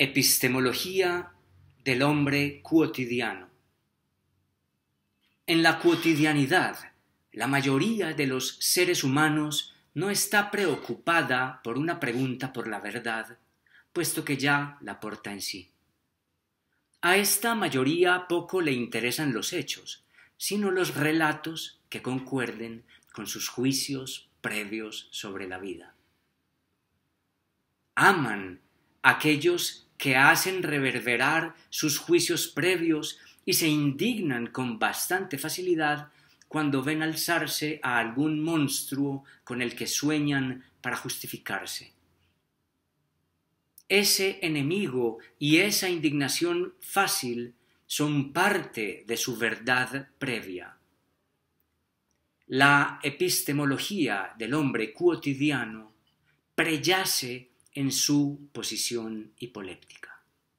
Epistemología del hombre cotidiano. En la cotidianidad, la mayoría de los seres humanos no está preocupada por una pregunta por la verdad, puesto que ya la porta en sí. A esta mayoría poco le interesan los hechos, sino los relatos que concuerden con sus juicios previos sobre la vida. Aman aquellos que hacen reverberar sus juicios previos y se indignan con bastante facilidad cuando ven alzarse a algún monstruo con el que sueñan para justificarse. Ese enemigo y esa indignación fácil son parte de su verdad previa. La epistemología del hombre cotidiano preyace en su posición hipoléptica.